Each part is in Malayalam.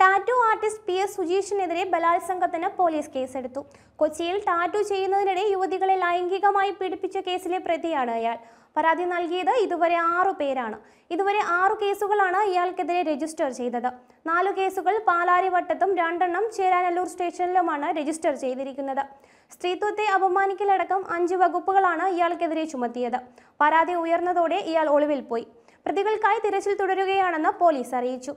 ടാറ്റു ആർട്ടിസ്റ്റ് പി എസ് സുജീഷിനെതിരെ ബലാത്സംഗത്തിന് പോലീസ് കേസെടുത്തു കൊച്ചിയിൽ ടാറ്റു ചെയ്യുന്നതിനിടെ യുവതികളെ ലൈംഗികമായി പീഡിപ്പിച്ച കേസിലെ പ്രതിയാണ് അയാൾ പരാതി നൽകിയത് ഇതുവരെ ആറു പേരാണ് ഇതുവരെ ആറു കേസുകളാണ് ഇയാൾക്കെതിരെ രജിസ്റ്റർ ചെയ്തത് നാലു കേസുകൾ പാലാരിവട്ടത്തും രണ്ടെണ്ണം ചേരാനല്ലൂർ സ്റ്റേഷനിലുമാണ് രജിസ്റ്റർ ചെയ്തിരിക്കുന്നത് സ്ത്രീത്വത്തെ അപമാനിക്കലടക്കം അഞ്ച് വകുപ്പുകളാണ് ഇയാൾക്കെതിരെ ചുമത്തിയത് പരാതി ഉയർന്നതോടെ ഇയാൾ ഒളിവിൽ പോയി പ്രതികൾക്കായി തിരച്ചിൽ തുടരുകയാണെന്ന് പോലീസ് അറിയിച്ചു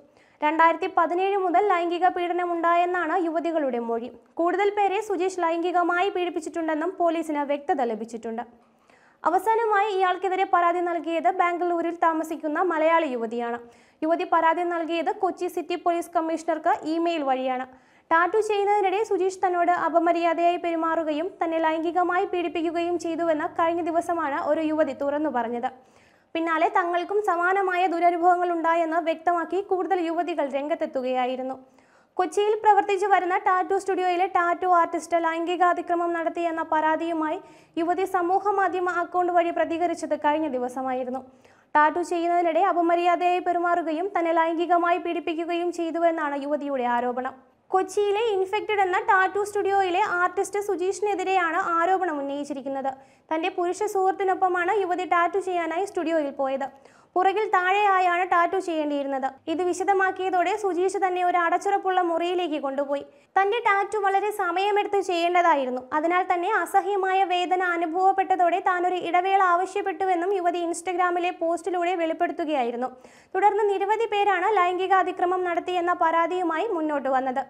രണ്ടായിരത്തി പതിനേഴ് മുതൽ ലൈംഗിക പീഡനം ഉണ്ടായെന്നാണ് യുവതികളുടെ മൊഴി കൂടുതൽ പേരെ സുജീഷ് ലൈംഗികമായി പീഡിപ്പിച്ചിട്ടുണ്ടെന്നും പോലീസിന് വ്യക്തത ലഭിച്ചിട്ടുണ്ട് അവസാനമായി ഇയാൾക്കെതിരെ പരാതി നൽകിയത് ബാംഗ്ലൂരിൽ താമസിക്കുന്ന മലയാളി യുവതിയാണ് യുവതി പരാതി നൽകിയത് കൊച്ചി സിറ്റി പോലീസ് കമ്മീഷണർക്ക് ഇമെയിൽ വഴിയാണ് ടാറ്റു ചെയ്യുന്നതിനിടെ സുജീഷ് തന്നോട് അപമര്യാദയായി പെരുമാറുകയും തന്നെ ലൈംഗികമായി പീഡിപ്പിക്കുകയും ചെയ്തുവെന്ന് കഴിഞ്ഞ ദിവസമാണ് ഒരു യുവതി തുറന്നു പറഞ്ഞത് പിന്നാലെ തങ്ങൾക്കും സമാനമായ ദുരനുഭവങ്ങൾ ഉണ്ടായെന്ന് വ്യക്തമാക്കി കൂടുതൽ യുവതികൾ രംഗത്തെത്തുകയായിരുന്നു കൊച്ചിയിൽ പ്രവർത്തിച്ചു വരുന്ന ടാറ്റു സ്റ്റുഡിയോയിലെ ടാറ്റു ആർട്ടിസ്റ്റ് ലൈംഗികാതിക്രമം നടത്തിയെന്ന പരാതിയുമായി യുവതി സമൂഹ മാധ്യമ അക്കൗണ്ട് വഴി പ്രതികരിച്ചത് കഴിഞ്ഞ ദിവസമായിരുന്നു ടാറ്റു ചെയ്യുന്നതിനിടെ അപമര്യാദയായി പെരുമാറുകയും തന്നെ ലൈംഗികമായി പീഡിപ്പിക്കുകയും ചെയ്തുവെന്നാണ് യുവതിയുടെ ആരോപണം കൊച്ചിയിലെ ഇൻഫെക്റ്റഡ് എന്ന ടാറ്റു സ്റ്റുഡിയോയിലെ ആർട്ടിസ്റ്റ് സുജീഷിനെതിരെയാണ് ആരോപണം ഉന്നയിച്ചിരിക്കുന്നത് തൻ്റെ പുരുഷ സുഹൃത്തിനൊപ്പമാണ് യുവതി ടാറ്റു ചെയ്യാനായി സ്റ്റുഡിയോയിൽ പോയത് പുറകിൽ താഴെയായാണ് ടാറ്റു ചെയ്യേണ്ടിയിരുന്നത് ഇത് വിശദമാക്കിയതോടെ സുജീഷ് തന്നെ ഒരു അടച്ചുറപ്പുള്ള മുറിയിലേക്ക് കൊണ്ടുപോയി തന്റെ ടാറ്റു വളരെ സമയമെടുത്ത് ചെയ്യേണ്ടതായിരുന്നു അതിനാൽ തന്നെ അസഹ്യമായ വേദന അനുഭവപ്പെട്ടതോടെ ഒരു ഇടവേള ആവശ്യപ്പെട്ടുവെന്നും യുവതി ഇൻസ്റ്റഗ്രാമിലെ പോസ്റ്റിലൂടെ വെളിപ്പെടുത്തുകയായിരുന്നു തുടർന്ന് നിരവധി പേരാണ് ലൈംഗിക അതിക്രമം നടത്തിയെന്ന പരാതിയുമായി മുന്നോട്ട് വന്നത്